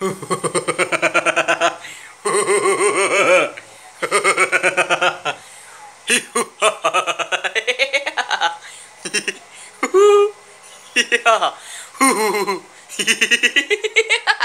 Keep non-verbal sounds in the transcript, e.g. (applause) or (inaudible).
yeah. (laughs)